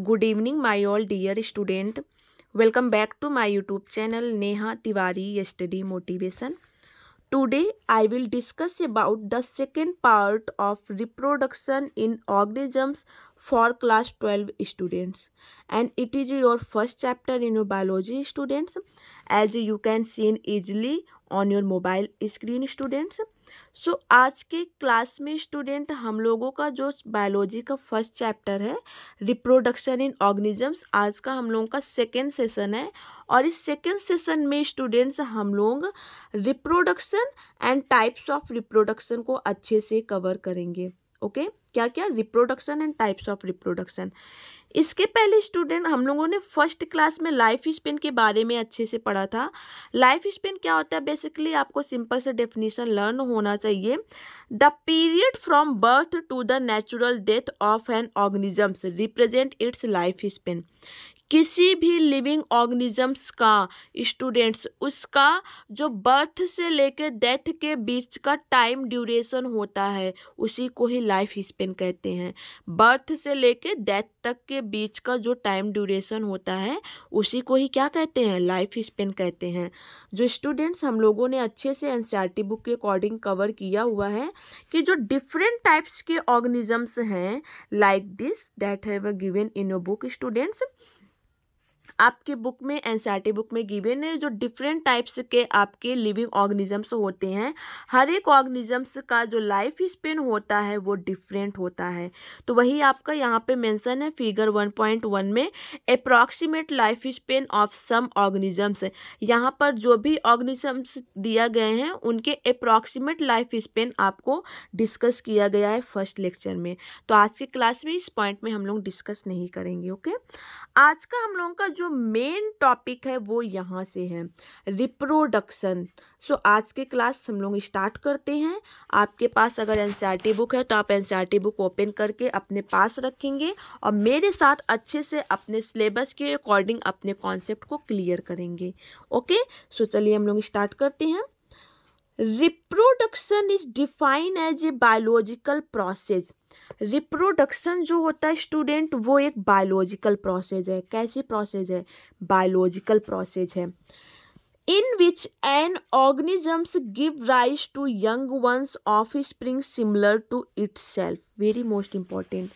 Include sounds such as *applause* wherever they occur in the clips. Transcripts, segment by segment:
good evening my all dear student welcome back to my youtube channel neha tiwari Study motivation today i will discuss about the second part of reproduction in organisms for class 12 students and it is your first chapter in your biology students as you can see easily on your mobile screen students so so, आज के class में student हम लोगों का जो biology का first chapter है reproduction in organisms आज का हम लोगों का सेकेंड सेशन है और इस सेकेंड सेशन में स्टूडेंट्स हम लोग reproduction and types of reproduction को अच्छे से कवर करेंगे ओके क्या क्या reproduction and types of reproduction इसके पहले स्टूडेंट हम लोगों ने फर्स्ट क्लास में लाइफ स्पेन के बारे में अच्छे से पढ़ा था लाइफ स्पेन क्या होता है बेसिकली आपको सिंपल से डेफिनेशन लर्न होना चाहिए the period from birth to the natural death of an organisms represent its life span किसी भी लिविंग ऑर्गेनिजम्स का स्टूडेंट्स उसका जो बर्थ से लेकर डेथ के बीच का टाइम ड्यूरेशन होता है उसी को ही लाइफ स्पेन कहते हैं बर्थ से लेकर डेथ तक के बीच का जो टाइम ड्यूरेशन होता है उसी को ही क्या कहते हैं लाइफ स्पेन कहते हैं जो स्टूडेंट्स हम लोगों ने अच्छे से एन बुक के अकॉर्डिंग कवर किया हुआ है कि जो डिफरेंट टाइप्स के ऑर्गेनिजम्स हैं like this that have given in a book students आपके बुक में टी बुक में गिवेन है जो डिफरेंट टाइप्स के आपके लिविंग ऑर्गेनिजम्स होते हैं हर एक ऑर्गेनिजम्स का जो लाइफ स्पेन होता है वो डिफरेंट होता है तो वही आपका यहाँ पे मेंशन है फिगर वन पॉइंट वन में approximate life span of some organisms यहाँ पर जो भी ऑर्गेनिजम्स दिया गए हैं उनके अप्रॉक्सीमेट लाइफ स्पेन आपको डिस्कस किया गया है फर्स्ट लेक्चर में तो आज की क्लास में इस पॉइंट में हम लोग डिस्कस नहीं करेंगे ओके आज का हम लोगों का जो मेन टॉपिक है वो यहाँ से है रिप्रोडक्शन सो so, आज के क्लास हम लोग स्टार्ट करते हैं आपके पास अगर एन बुक e है तो आप एन बुक ओपन करके अपने पास रखेंगे और मेरे साथ अच्छे से अपने सिलेबस के अकॉर्डिंग अपने कॉन्सेप्ट को क्लियर करेंगे ओके सो so, चलिए हम लोग स्टार्ट करते हैं reproduction is define as a biological process reproduction जो होता है स्टूडेंट वो एक बायोलॉजिकल प्रोसेस है कैसी प्रोसेस है बायोलॉजिकल प्रोसेस है in which an organisms give rise to young ones offspring similar to itself very most important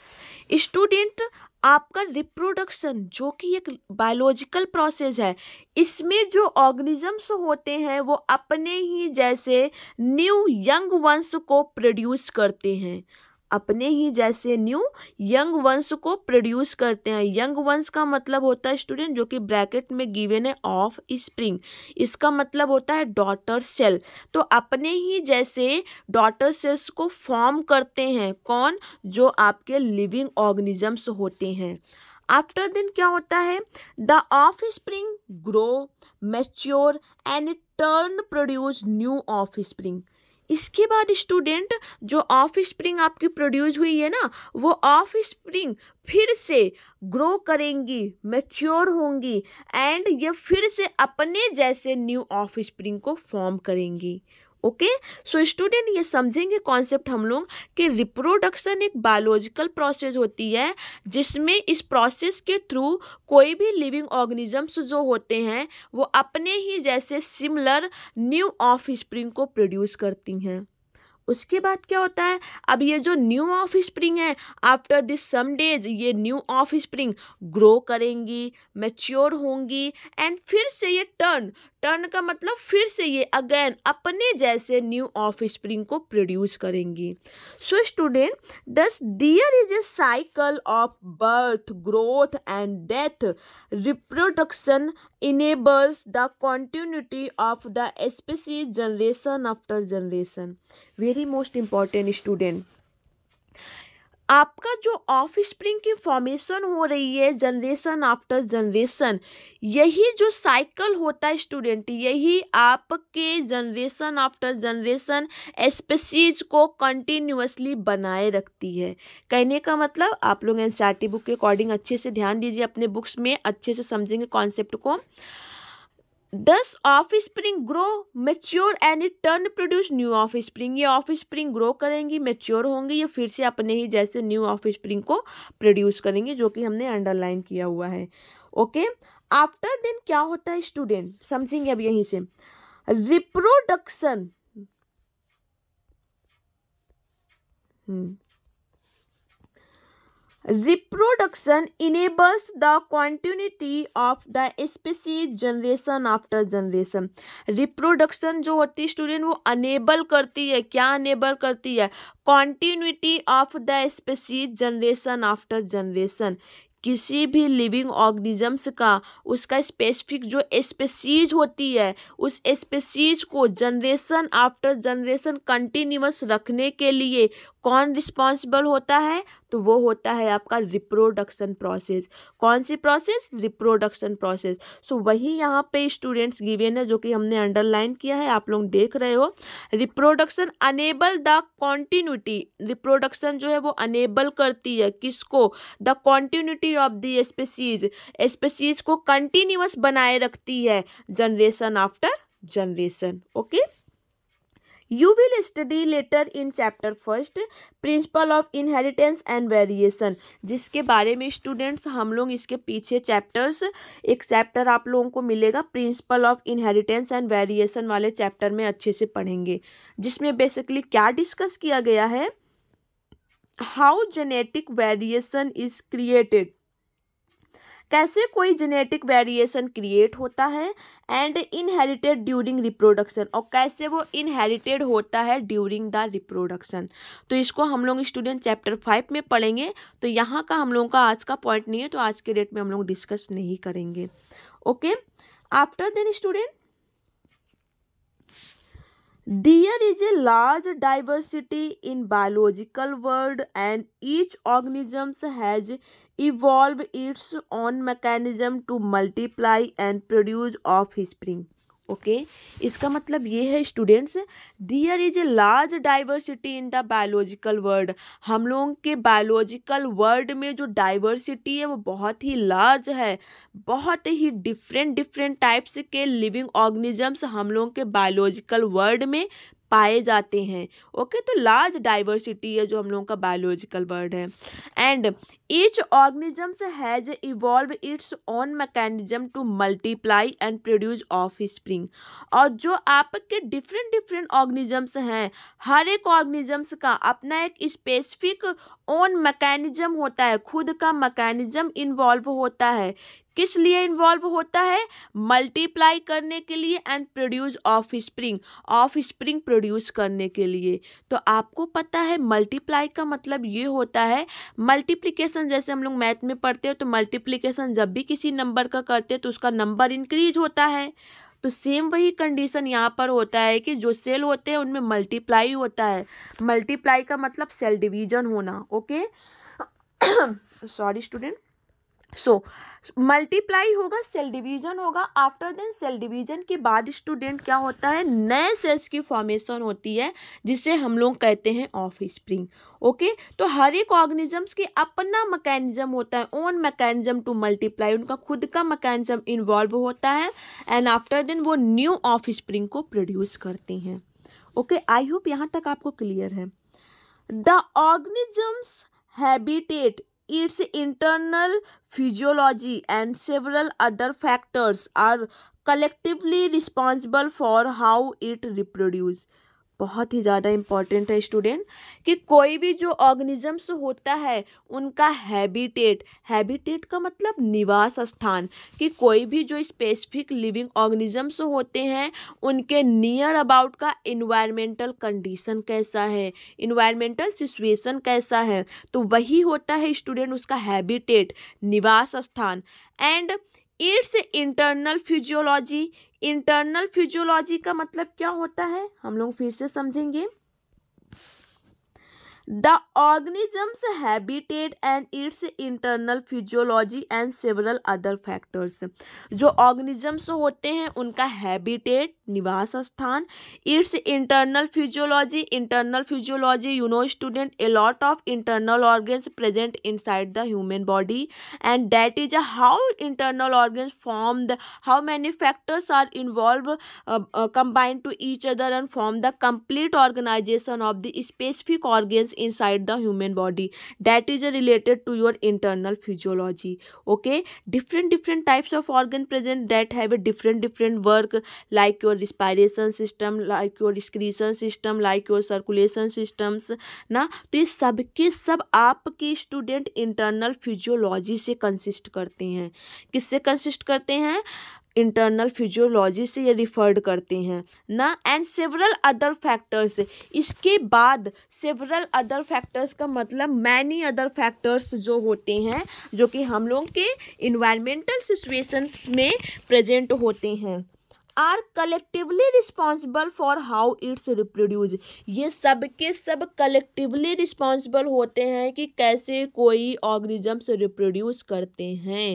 student आपका रिप्रोडक्शन जो कि एक बायोलॉजिकल प्रोसेस है इसमें जो ऑर्गेनिजम्स होते हैं वो अपने ही जैसे न्यू यंग वंश को प्रोड्यूस करते हैं अपने ही जैसे न्यू यंग वंश को प्रोड्यूस करते हैं यंग वंश का मतलब होता है स्टूडेंट जो कि ब्रैकेट में गिवेन है ऑफ स्प्रिंग इसका मतलब होता है डॉटर सेल तो अपने ही जैसे डॉटर सेल्स को फॉर्म करते हैं कौन जो आपके लिविंग ऑर्गेनिजम्स होते हैं आफ्टर दिन क्या होता है the offspring grow mature and turn produce new offspring इसके बाद स्टूडेंट जो ऑफ स्प्रिंग आपकी प्रोड्यूस हुई है ना वो ऑफ स्प्रिंग फिर से ग्रो करेंगी मैच्योर होंगी एंड ये फिर से अपने जैसे न्यू ऑफ स्प्रिंग को फॉर्म करेंगी ओके सो स्टूडेंट ये समझेंगे कॉन्सेप्ट हम लोग कि रिप्रोडक्शन एक बायोलॉजिकल प्रोसेस होती है जिसमें इस प्रोसेस के थ्रू कोई भी लिविंग ऑर्गेनिजम्स जो होते हैं वो अपने ही जैसे सिमिलर न्यू ऑफ स्प्रिंग को प्रोड्यूस करती हैं उसके बाद क्या होता है अब ये जो न्यू ऑफ स्प्रिंग है आफ्टर दिस सम डेज ये न्यू ऑफ स्प्रिंग ग्रो करेंगी मैच्योर होंगी एंड फिर से ये टर्न टर्न का मतलब फिर से ये अगेन अपने जैसे न्यू ऑफ स्प्रिंग को प्रोड्यूस करेंगी so student thus there is a cycle of birth growth and death reproduction enables the continuity of the species generation after generation very most important student आपका जो of spring की formation हो रही है generation after generation यही जो cycle होता है स्टूडेंट यही आपके जनरेशन आफ्टर जनरेशन स्पेसीज को कंटिन्यूसली बनाए रखती है कहने का मतलब आप लोग एन बुक e के अकॉर्डिंग अच्छे से ध्यान दीजिए अपने बुक्स में अच्छे से समझेंगे कॉन्सेप्ट को thus offspring grow mature and turn produce new offspring ये ऑफ स्प्रिंग ग्रो करेंगी मेच्योर होंगी ये फिर से अपने ही जैसे न्यू ऑफ स्प्रिंग को प्रोड्यूस करेंगे जो कि हमने अंडरलाइन किया हुआ है ओके आफ्टर देन क्या होता है स्टूडेंट समझेंगे अब यहीं से reproduction Reproduction enables the continuity of the species generation after generation. Reproduction जो होती है स्टूडेंट वो अनेबल करती है क्या अनेबल करती है continuity of the species generation after generation किसी भी लिविंग ऑर्गेनिजम्स का उसका स्पेसिफिक जो स्पेसीज होती है उस स्पेसीज को जनरेशन आफ्टर जनरेशन कंटिन्यूस रखने के लिए कौन रिस्पॉन्सिबल होता है तो वो होता है आपका रिप्रोडक्शन प्रोसेस कौन सी प्रोसेस रिप्रोडक्शन प्रोसेस सो वही यहाँ पे स्टूडेंट्स गिवेन है जो कि हमने अंडरलाइन किया है आप लोग देख रहे हो reproduction enable the continuity reproduction जो है वो अनेबल करती है किसको the continuity of the species species को कंटिन्यूस बनाए रखती है generation after generation okay you will study later in chapter first principle of inheritance and variation जिसके बारे में students हम लोग इसके पीछे chapters एक chapter आप लोगों को मिलेगा principle of inheritance and variation वाले chapter में अच्छे से पढ़ेंगे जिसमें basically क्या discuss किया गया है how genetic variation is created कैसे कोई जेनेटिक वेरिएशन क्रिएट होता है एंड इनहेरिटेड ड्यूरिंग रिप्रोडक्शन और कैसे वो इनहेरिटेड होता है ड्यूरिंग द रिप्रोडक्शन तो इसको हम लोग स्टूडेंट चैप्टर फाइव में पढ़ेंगे तो यहाँ का हम लोगों का आज का पॉइंट नहीं है तो आज के डेट में हम लोग डिस्कस नहीं करेंगे okay after then student there is a large diversity in biological world and each organisms has evolve its own mechanism to multiply and produce offspring okay इसका मतलब ये है students there is a large diversity in the biological world हम लोगों के biological world में जो diversity है वो बहुत ही लार्ज है बहुत ही डिफरेंट डिफरेंट टाइप्स के लिविंग ऑर्गेनिजम्स हम लोगों के बायोलॉजिकल वर्ल्ड में पाए जाते हैं ओके okay? तो लार्ज डाइवर्सिटी है जो हम लोगों का बायोलॉजिकल वर्ड है and Each has evolve its own mechanism to multiply and produce offspring और जो आपके डिफरेंट डिफरेंट ऑर्गेनिजम्स हैं हर एक ऑर्गेनिजम्स का अपना एक स्पेसिफिक ओन मैकेनिज्म होता है खुद का मैकेनिज्म इन्वॉल्व होता है किस लिए इन्वॉल्व होता है मल्टीप्लाई करने के लिए and produce offspring offspring produce करने के लिए तो आपको पता है मल्टीप्लाई का मतलब ये होता है मल्टीप्लीकेशन मल्टीप्लीकेशन जैसे हम लोग मैथ में पढ़ते हैं तो मल्टीप्लीकेशन जब भी किसी नंबर का करते हैं तो उसका नंबर इंक्रीज होता है तो सेम वही कंडीशन यहाँ पर होता है कि जो सेल होते हैं उनमें मल्टीप्लाई होता है मल्टीप्लाई का मतलब सेल डिवीजन होना okay sorry student so multiply होगा सेल डिवीजन होगा आफ्टर देन सेल डिवीजन के बाद स्टूडेंट क्या होता है नए सेल्स की फॉर्मेशन होती है जिसे हम लोग कहते हैं ऑफ स्प्रिंग ओके तो हर एक ऑर्गेनिजम्स के अपना मैकेनिज्म होता है ओन मैकेनिज्म टू मल्टीप्लाई उनका खुद का मैकेनिज्म इन्वॉल्व होता है एंड आफ्टर देन वो न्यू ऑफ स्प्रिंग को प्रोड्यूस करते हैं ओके आई होप यहाँ तक आपको क्लियर है the organisms habitat its internal physiology and several other factors are collectively responsible for how it reproduces. बहुत ही ज़्यादा इम्पॉर्टेंट है स्टूडेंट कि कोई भी जो ऑर्गेनिजम्स होता है उनका हैबिटेट हैबिटेट का मतलब निवास स्थान कि कोई भी जो स्पेसिफिक लिविंग ऑर्गेनिजम्स होते हैं उनके नियर अबाउट का इन्वायरमेंटल कंडीशन कैसा है इन्वायरमेंटल सिचुएसन कैसा है तो वही होता है स्टूडेंट उसका हैबिटेट निवास स्थान and its internal physiology internal physiology का मतलब क्या होता है हम लोग फिर से समझेंगे The organism's habitat and its internal physiology and several other factors. जो organisms होते हैं उनका habitat निवास स्थान its internal physiology internal physiology you know student a lot of internal organs present inside the human body and that is how internal organs formed how many factors are involved uh, uh, combined to each other and form the complete organization of the specific organs inside the human body that is related to your internal physiology okay different different types of organ present that have a different different work like your respiration system like your excretion system like your circulation systems ना तो ये सब के सब आपके student internal physiology से consist करते हैं किससे कंसिस्ट करते हैं इंटरनल फिजियोलॉजी से ये रिफर्ड करते हैं ना एंड सेवरल अदर फैक्टर्स इसके बाद सेवरल अदर फैक्टर्स का मतलब मैनी अदर फैक्टर्स जो होते हैं जो कि हम लोग के इन्वायरमेंटल सिचुएशंस में प्रेजेंट होते हैं are collectively responsible for how its reproduce ये सब के सब कलेक्टिवली रिस्पॉन्सिबल होते हैं कि कैसे कोई ऑर्गेनिजम्स रिप्रोड्यूस करते हैं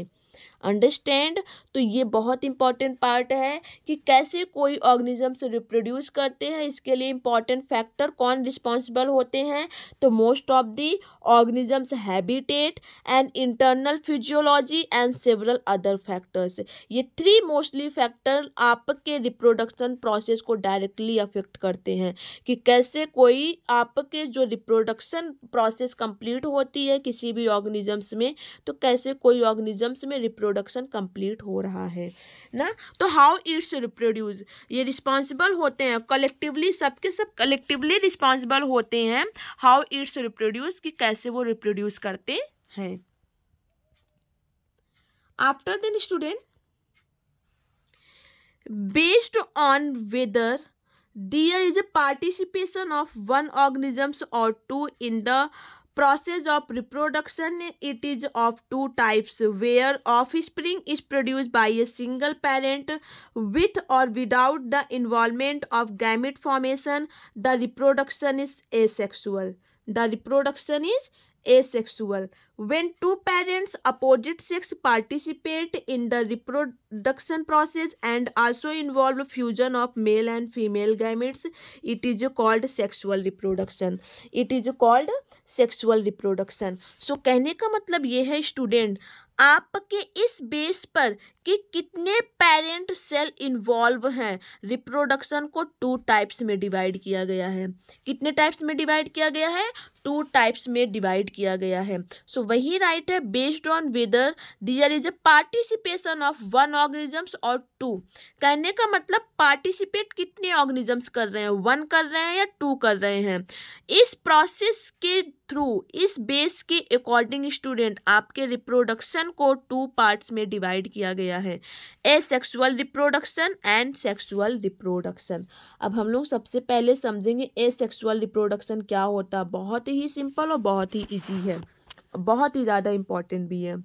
अंडरस्टैंड तो ये बहुत इंपॉर्टेंट पार्ट है कि कैसे कोई ऑर्गेनिज्म रिप्रोड्यूस करते हैं इसके लिए इंपॉर्टेंट फैक्टर कौन रिस्पॉन्सिबल होते हैं तो most of the organisms habitat and internal physiology and several other factors ये थ्री मोस्टली फैक्टर आपके रिप्रोडक्शन प्रोसेस को डायरेक्टली अफेक्ट करते हैं कि कैसे कोई आपके जो रिप्रोडक्शन प्रोसेस कंप्लीट होती है किसी भी ऑर्गेनिजम्स में तो कैसे कोई ऑर्गेनिजम्स में रिप्रो रिप्रोडक्शन कंप्लीट हो रहा है ना तो हाउ इट्स रिप्रोड्यूस ये रिस्पॉन्सिबल होते हैं कलेक्टिवली सबके सब कलेक्टिवली रिस्पॉन्सिबल होते हैं हाउ इट्स रिप्रोड्यूस कि कैसे वो रिप्रोड्यूस करते हैं after then student based on whether there is a participation of one organisms और two in the process of reproduction it is of two types where offspring is produced by a single parent with or without the involvement of gamete formation the reproduction is asexual the reproduction is asexual when two parents opposite sex participate in the reproduction process and also involve fusion of male and female gametes it is called sexual reproduction it is called sexual reproduction so कहने का मतलब ये है student आपके इस base पर कि कितने पेरेंट सेल इन्वॉल्व हैं रिप्रोडक्शन को टू टाइप्स में डिवाइड किया गया है कितने टाइप्स में डिवाइड किया गया है टू टाइप्स में डिवाइड किया गया है सो so, वही राइट right है based on whether there is a participation of one organisms और टू कहने का मतलब पार्टिसिपेट कितने ऑर्गेनिजम्स कर रहे हैं वन कर रहे हैं या टू कर रहे हैं इस प्रोसेस के थ्रू इस बेस के अकॉर्डिंग स्टूडेंट आपके रिप्रोडक्शन को टू पार्ट्स में डिवाइड किया गया गया है asexual reproduction and sexual reproduction अब हम लोग सबसे पहले समझेंगे ए सेक्सुअल रिप्रोडक्शन क्या होता है बहुत ही सिंपल और बहुत ही ईजी है बहुत ही ज़्यादा इम्पॉर्टेंट भी है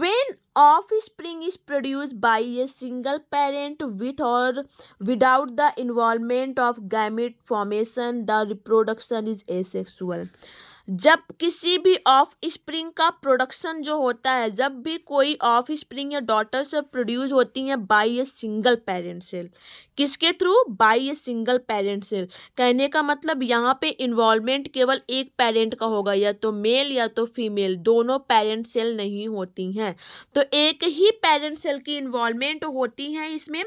when offspring is produced by a single parent with or without the involvement of gamete formation the reproduction is asexual जब किसी भी ऑफ स्प्रिंग का प्रोडक्शन जो होता है जब भी कोई ऑफ स्प्रिंग या डॉटर से प्रोड्यूस होती हैं by a single parent cell किसके through by a single parent cell कहने का मतलब यहाँ पे इन्वॉल्वमेंट केवल एक पेरेंट का होगा या तो मेल या तो फीमेल दोनों पेरेंट सेल नहीं होती हैं तो एक ही पेरेंट सेल की इन्वॉल्वमेंट होती हैं इसमें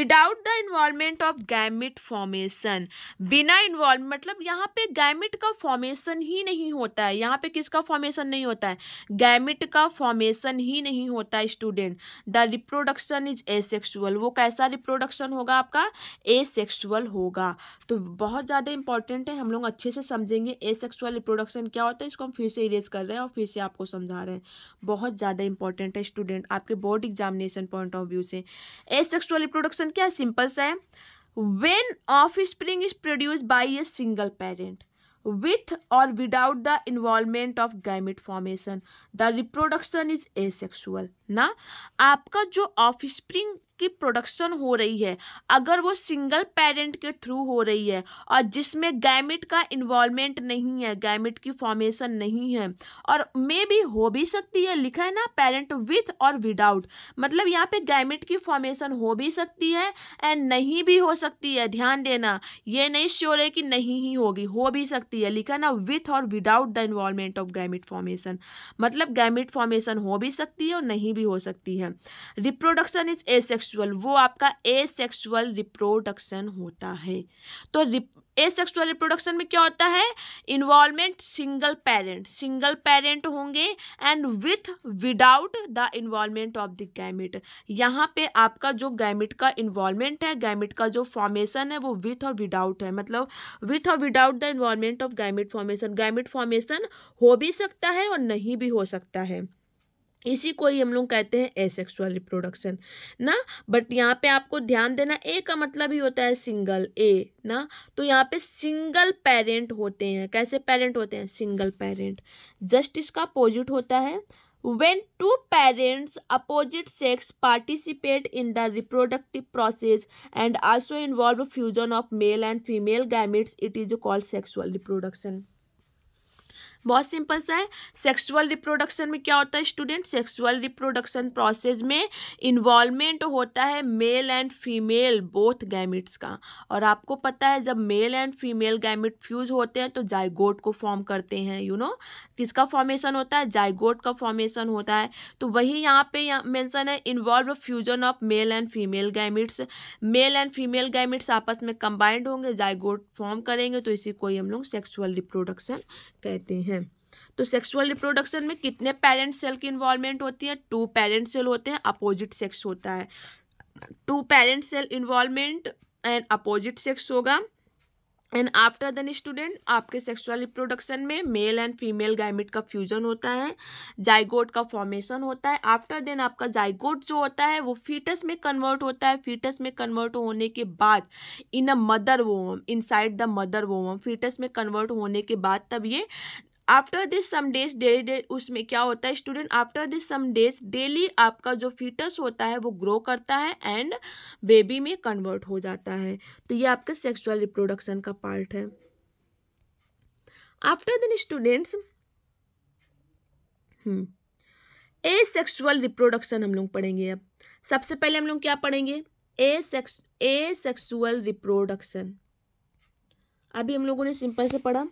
without the involvement of gamete formation बिना इन्वॉल्व मतलब यहाँ पे गैमिट का फॉर्मेशन ही नहीं नहीं होता है यहाँ पे किसका फॉर्मेशन नहीं होता है गैमिट का फॉर्मेशन ही नहीं होता है student the reproduction is asexual वो कैसा रिप्रोडक्शन होगा आपका एसेक्सुअल होगा तो बहुत ज़्यादा इंपॉर्टेंट है हम लोग अच्छे से समझेंगे एसेक्सुअल रिप्रोडक्शन क्या होता है इसको हम फिर से इरेज कर रहे हैं और फिर से आपको समझा रहे हैं बहुत ज़्यादा इंपॉर्टेंट है स्टूडेंट आपके board examination point of view से एसेक्सुअल रिप्रोडक्शन क्या सिंपल सा है when offspring is produced by a single parent with और without the involvement of gamete formation the reproduction is asexual ना आपका जो स्प्रिंग की प्रोडक्शन हो रही है अगर वो सिंगल पेरेंट के थ्रू हो रही है और जिसमें गैमिट का इन्वॉल्वमेंट नहीं है गैमिट की फॉर्मेशन नहीं है और मे भी हो भी सकती है लिखा है ना पेरेंट विथ और विदाउट मतलब यहाँ पे गैमिट की फॉर्मेशन हो भी सकती है एंड नहीं भी हो सकती है ध्यान देना ये नहीं श्योर है कि नहीं ही होगी हो भी सकती सकती है लिखा ना विथ और without the involvement of gamete formation मतलब गैमिट फॉर्मेशन हो भी सकती है और नहीं भी हो सकती है रिप्रोडक्शन इज ए सेक्सुअल वो आपका ए रिप्रोडक्शन होता है तो ए सेक्सुअल रिप्रोडक्शन में क्या होता है involvement single parent single parent होंगे and with without the involvement of the gamete यहाँ पे आपका जो गैमिट का इन्वॉल्वमेंट है गैमिट का जो फॉर्मेशन है वो विथ और विदाउट है मतलब विथ और without the involvement of gamete formation gamete formation हो भी सकता है और नहीं भी हो सकता है इसी को ही हम लोग कहते हैं एसेक्सुअल रिप्रोडक्शन ना बट यहाँ पे आपको ध्यान देना ए का मतलब ही होता है सिंगल ए ना तो यहाँ पे सिंगल पेरेंट होते हैं कैसे पेरेंट होते हैं सिंगल पेरेंट जस्ट इसका अपोजिट होता है when two parents opposite sex participate in the reproductive process and also involve fusion of male and female gametes it is called sexual reproduction बहुत simple सा है सेक्सुअल रिप्रोडक्शन में क्या होता है स्टूडेंट सेक्सुअल रिप्रोडक्शन प्रोसेस में involvement होता है male and female both gametes का और आपको पता है जब male and female gamete fuse होते हैं तो जायगोट को फॉर्म करते हैं यू you नो know? किसका फॉर्मेशन होता है जायगोट का फॉर्मेशन होता है तो वही यहाँ पे मैंसन है involve fusion of male and female gametes male and female gametes आपस में कंबाइंड होंगे जायगोट फॉर्म करेंगे तो इसी को ही हम लोग सेक्सुअल रिप्रोडक्शन कहते हैं तो सेक्सुअल रिप्रोडक्शन में कितने पेरेंट सेल की इन्वॉल्वमेंट होती है टू पेरेंट सेल होते हैं अपोजिट सेक्स होता है two parent cell involvement and opposite sex होगा एंड आफ्टर देन स्टूडेंट आपके सेक्सुअल रिप्रोडक्शन में मेल एंड फीमेल गैमिट का फ्यूजन होता है जाइगोट का फॉर्मेशन होता है आफ्टर देन आपका जाइगोट जो होता है वो फीटस में कन्वर्ट होता है फीटस में कन्वर्ट होने के बाद in a mother womb inside the mother womb foetus में कन्वर्ट होने के बाद तब ये after this some days daily उसमें क्या होता है student after this some days daily आपका जो फीटस होता है वो ग्रो करता है एंड बेबी में कन्वर्ट हो जाता है तो ये आपका सेक्सुअल रिप्रोडक्शन का पार्ट है after then students asexual reproduction हम लोग पढ़ेंगे अब सबसे पहले हम लोग क्या पढ़ेंगे a sex asexual reproduction अभी हम लोगों ने सिंपल से पढ़ा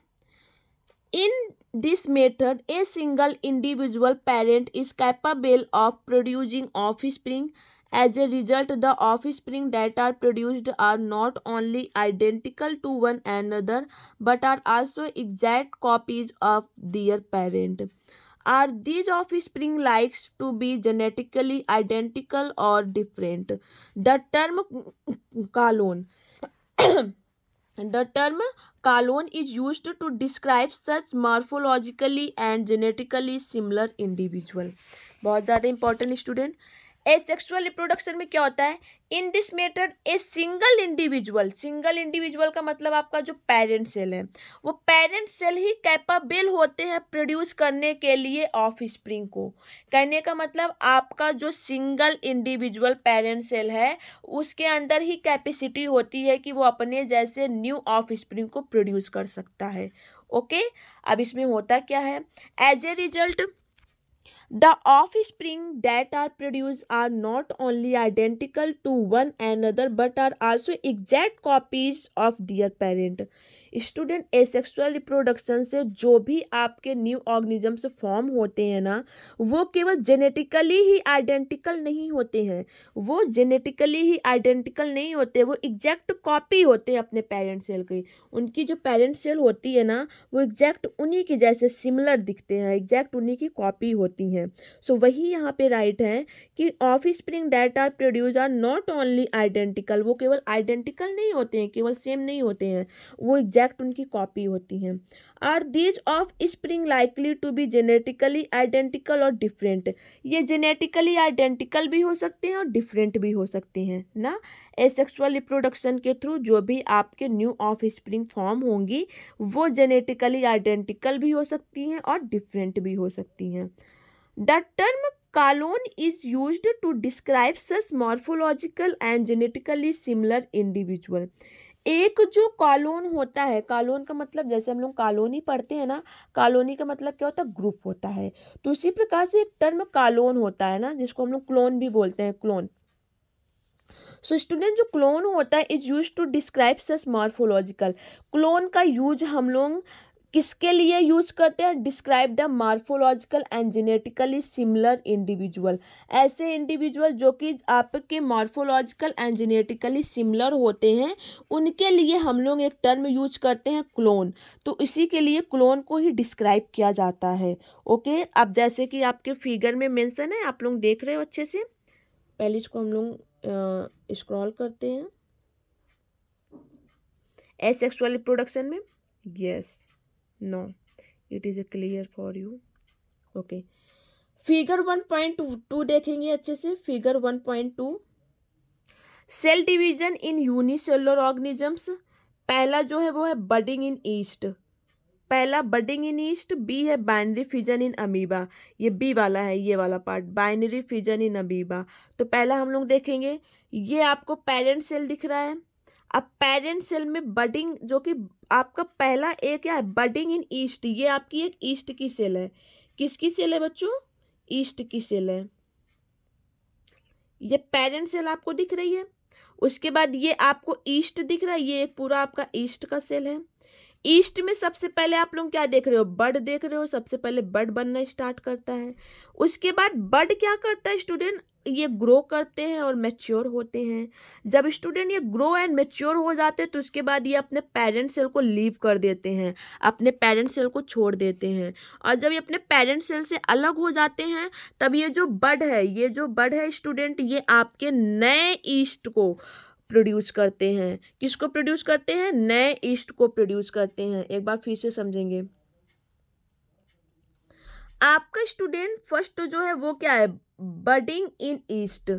In this method, a single individual parent is capable of producing offspring. As a result, the offspring that are produced are not only identical to one another but are also exact copies of their parent. Are these offspring likes to be genetically identical or different? The term *coughs* colon the term colon is used to describe such morphologically and genetically similar individual बहुत ज़्यादा important student asexual reproduction में क्या होता है in this matter a single individual single individual का मतलब आपका जो पेरेंट सेल है वो पेरेंट सेल ही कैपेबल होते हैं प्रोड्यूस करने के लिए ऑफ स्प्रिंग को कहने का मतलब आपका जो सिंगल इंडिविजुअल पेरेंट सेल है उसके अंदर ही कैपेसिटी होती है कि वो अपने जैसे न्यू ऑफ स्प्रिंग को प्रोड्यूस कर सकता है ओके okay? अब इसमें होता क्या है as a result The offspring that are produced are not only identical to one another but are also exact copies of their parent. Student asexual reproduction से जो भी आपके न्यू ऑर्गेनिजम्स फॉर्म होते हैं ना वो केवल जेनेटिकली ही आइडेंटिकल नहीं होते हैं वो जेनेटिकली ही आइडेंटिकल नहीं होते वो एग्जैक्ट कॉपी होते हैं अपने पेरेंट सेल की उनकी जो पेरेंट सेल होती है ना वो एग्जैक्ट उन्हीं के जैसे सिमिलर दिखते हैं एग्जैक्ट उन्हीं की कॉपी होती हैं हैं सो so, वही यहाँ पे राइट है कि offspring that are produce are not only identical वो केवल आइडेंटिकल नहीं होते हैं केवल सेम नहीं होते हैं वो एग्जैक्ट उनकी कॉपी होती हैं are these offspring likely to be genetically identical और डिफरेंट ये जेनेटिकली आइडेंटिकल भी हो सकते हैं और डिफरेंट भी हो सकते हैं ना एसेक्सुअल रिप्रोडक्शन के थ्रू जो भी आपके न्यू ऑफ स्प्रिंग फॉर्म होंगी वो जेनेटिकली आइडेंटिकल भी हो सकती हैं और डिफरेंट भी हो सकती हैं the term clone is use to describe such morphological and genetically similar individual एक जो कॉलोन होता है कॉलोन का मतलब जैसे हम लोग कॉलोनी पढ़ते हैं ना कॉलोनी का मतलब क्या होता है ग्रुप होता है तो उसी प्रकार से एक टर्म कॉलोन होता है ना जिसको हम लोग क्लोन भी बोलते हैं क्लोन सो so, स्टूडेंट जो क्लोन होता है is use to describe such morphological clone का यूज हम लोग किसके लिए यूज करते हैं describe the morphological and genetically similar individual ऐसे इंडिविजुअल जो कि आपके मार्फोलॉजिकल एंड जेनेटिकली सिमिलर होते हैं उनके लिए हम लोग एक टर्म यूज करते हैं क्लोन तो इसी के लिए क्लोन को ही डिस्क्राइब किया जाता है ओके अब जैसे कि आपके फिगर में मैंसन है आप लोग देख रहे हो अच्छे से पहले इसको हम लोग स्क्रॉल करते हैं एसेक्सुअल रिप्रोडक्शन में yes yes. No it is a clear for you okay figure one point two देखेंगे अच्छे से figure one point two cell division in unicellular organisms पहला जो है वो है बडिंग इन ईस्ट पहला बडिंग इन ईस्ट बी है बाइनरी फिजन इन अमीबा ये बी वाला है ये वाला part binary fission in amoeba तो पहला हम लोग देखेंगे ये आपको पैरेंट सेल दिख रहा है अब पेरेंट सेल में बडिंग जो कि आपका पहला ए क्या है बडिंग इन ईस्ट ये आपकी एक ईस्ट की सेल है किसकी सेल है बच्चों ईस्ट की सेल है ये पेरेंट सेल आपको दिख रही है उसके बाद ये आपको ईस्ट दिख रहा है ये एक पूरा आपका ईस्ट का सेल है ईस्ट में सबसे पहले आप लोग क्या देख रहे हो बर्ड देख रहे हो सबसे पहले बर्ड बनना स्टार्ट करता है उसके बाद बड क्या करता है स्टूडेंट ये ग्रो करते हैं और मेच्योर होते हैं जब स्टूडेंट ये ग्रो एंड मेच्योर हो जाते हैं तो उसके बाद ये अपने पेरेंट सेल को लीव कर देते हैं अपने पेरेंट सेल को छोड़ देते हैं और जब ये अपने पेरेंट सेल से अलग हो जाते हैं तब ये जो बड है ये जो बड है स्टूडेंट ये आपके नए ईस्ट को प्रोड्यूस करते हैं किसको प्रोड्यूस करते हैं नए ईस्ट को प्रोड्यूस करते हैं एक बार फिर से समझेंगे आपका स्टूडेंट फर्स्ट जो है वो क्या है budding in east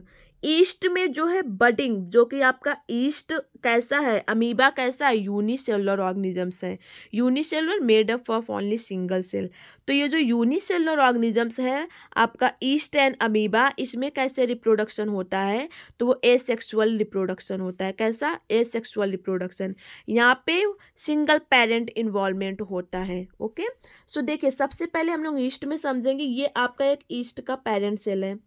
ईस्ट में जो है बडिंग जो कि आपका ईस्ट कैसा है अमीबा कैसा है यूनिसेलर ऑर्गेनिजम्स है unicellular made up of only single cell तो ये जो यूनिसेलर ऑर्गेनिजम्स है आपका ईस्ट एंड अमीबा इसमें कैसे रिप्रोडक्शन होता है तो वो एसेक्सुअल रिप्रोडक्शन होता है कैसा एसेक्सुअल रिप्रोडक्शन यहाँ पे सिंगल पेरेंट इन्वॉल्वमेंट होता है ओके सो देखिए सबसे पहले हम लोग ईस्ट में समझेंगे ये आपका एक ईस्ट का पेरेंट सेल है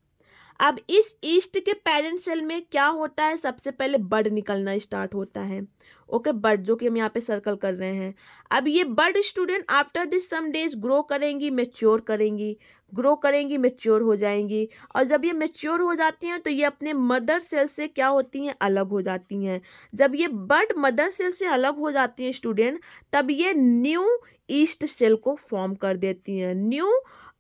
अब इस ईस्ट के पेरेंट सेल में क्या होता है सबसे पहले बर्ड निकलना स्टार्ट होता है ओके okay, बर्ड जो कि हम यहाँ पे सर्कल कर रहे हैं अब ये bud student after this some days grow करेंगी मेच्योर करेंगी ग्रो करेंगी मेच्योर हो जाएंगी और जब ये मेच्योर हो जाती हैं तो ये अपने मदर सेल से क्या होती हैं अलग हो जाती हैं जब ये बर्ड मदर सेल से अलग हो जाती हैं स्टूडेंट तब ये न्यू ईस्ट सेल को फॉर्म कर देती हैं न्यू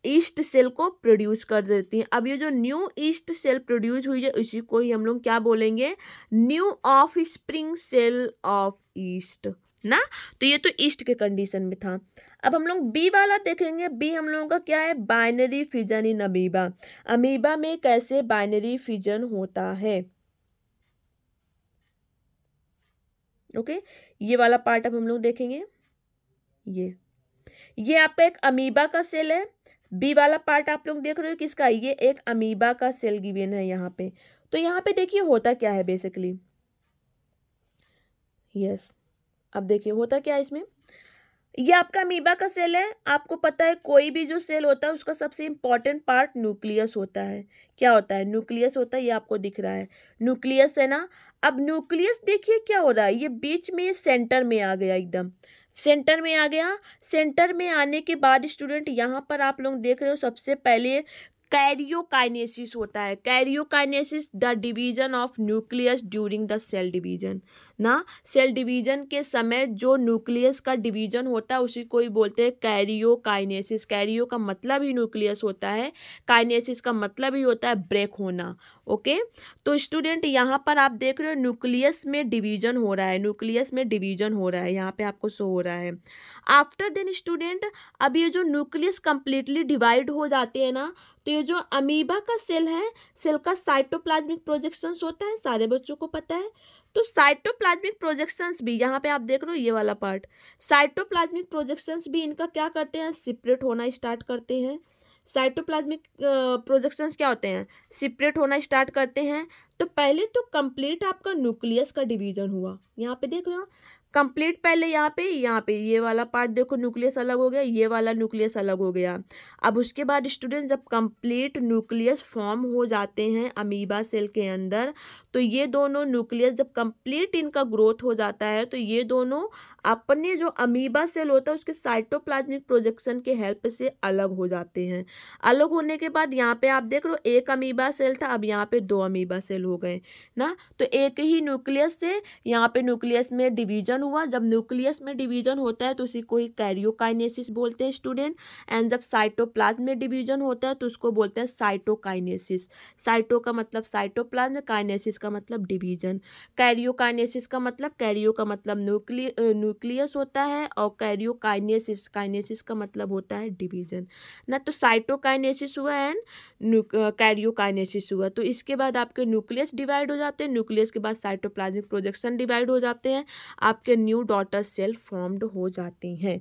ईस्ट सेल को प्रोड्यूस कर देती हैं अब ये जो न्यू ईस्ट सेल प्रोड्यूस हुई है इसी को ही हम लोग क्या बोलेंगे new offspring cell of yeast ना तो ये तो ईस्ट के कंडीशन में था अब हम लोग बी वाला देखेंगे बी हम लोगों का क्या है binary fission in amoeba amoeba में कैसे बाइनरी फिजन होता है ओके ये वाला पार्ट अब हम लोग देखेंगे ये ये आपका एक अमीबा का सेल है बी वाला पार्ट आप लोग देख रहे हो किसका ये एक अमीबा का सेल गिवेन है यहाँ पे तो यहाँ पे देखिए होता क्या है बेसिकली यस yes. अब देखिए होता क्या है इसमें ये आपका अमीबा का सेल है आपको पता है कोई भी जो सेल होता है उसका सबसे इम्पॉर्टेंट पार्ट न्यूक्लियस होता है क्या होता है न्यूक्लियस होता है ये आपको दिख रहा है न्यूक्लियस है ना अब न्यूक्लियस देखिए क्या हो रहा है ये बीच में सेंटर में आ गया एकदम सेंटर में आ गया सेंटर में आने के बाद स्टूडेंट यहाँ पर आप लोग देख रहे हो सबसे पहले कैरियोकाइनेसिस होता है karyokinesis the division of nucleus during the cell division ना सेल डिवीजन के समय जो न्यूक्लियस का डिवीजन होता है उसी को ही बोलते हैं कैरियो काइनेसिस कैरियो का मतलब ही न्यूक्लियस होता है काइनेसिस का मतलब ही होता है ब्रेक होना ओके तो स्टूडेंट यहाँ पर आप देख रहे हो न्यूक्लियस में डिवीजन हो रहा है न्यूक्लियस में डिवीजन हो रहा है यहाँ पे आपको शो हो रहा है आफ्टर देन स्टूडेंट अब ये जो न्यूक्लियस कंप्लीटली डिवाइड हो जाते हैं ना तो ये जो अमीबा का सेल है सेल का साइटोप्लाज्मिक प्रोजेक्शंस होता है सारे बच्चों को पता है तो साइटोप्लाज्मिक प्रोजेक्शंस भी यहाँ पे आप देख रहे हो ये वाला पार्ट साइटोप्लाज्मिक प्रोजेक्शंस भी इनका क्या करते हैं सिपरेट होना स्टार्ट करते हैं साइटोप्लाज्मिक प्रोजेक्शंस क्या होते हैं सिपरेट होना स्टार्ट करते हैं तो पहले तो कंप्लीट आपका न्यूक्लियस का डिवीजन हुआ यहाँ पे देख रहे हो कंप्लीट पहले यहाँ पे यहाँ पे ये वाला पार्ट देखो न्यूक्लियस अलग हो गया ये वाला न्यूक्लियस अलग हो गया अब उसके बाद स्टूडेंट जब कंप्लीट न्यूक्लियस फॉर्म हो जाते हैं अमीबा सेल के अंदर तो ये दोनों न्यूक्लियस जब कंप्लीट इनका ग्रोथ हो जाता है तो ये दोनों अपने जो अमीबा सेल होता है उसके साइटोप्लाज्मिक प्रोजेक्शन के हेल्प से अलग हो जाते हैं अलग होने के बाद यहाँ पे आप देख लो एक अमीबा सेल था अब यहाँ पे दो अमीबा सेल हो गए ना तो एक ही न्यूक्लियस से यहाँ पे न्यूक्लियस में डिवीजन डिवीजन हुआ जब न्यूक्लियस में डिवीजन होता है तो उसी को ही कैरियोकाइनेसिस बोलते हैं स्टूडेंट एंड जब साइटोप्लाज्म में डिवीजन होता है तो उसको बोलते हैं साइटोकाइनेसिस साइटो का मतलब साइटोप्लाज्म काइनेसिस का मतलब डिवीजन कैरियोकाइनेसिस का मतलब कैरियो का मतलब न्यूक्ली न्यूक्लियस होता है और कैरियोकाइनेसिस काइनेसिस का मतलब होता है डिवीजन ना तो साइटोकाइनेसिस हुआ एंड कैरियोकाइनेसिस हुआ तो इसके बाद आपके न्यूक्लियस डिवाइड हो जाते हैं न्यूक्लियस के बाद साइटोप्लाज्मिक प्रोजेक्शन डिवाइड हो जाते हैं आपके आपके न्यू डॉटर सेल फॉर्म्ड हो जाती हैं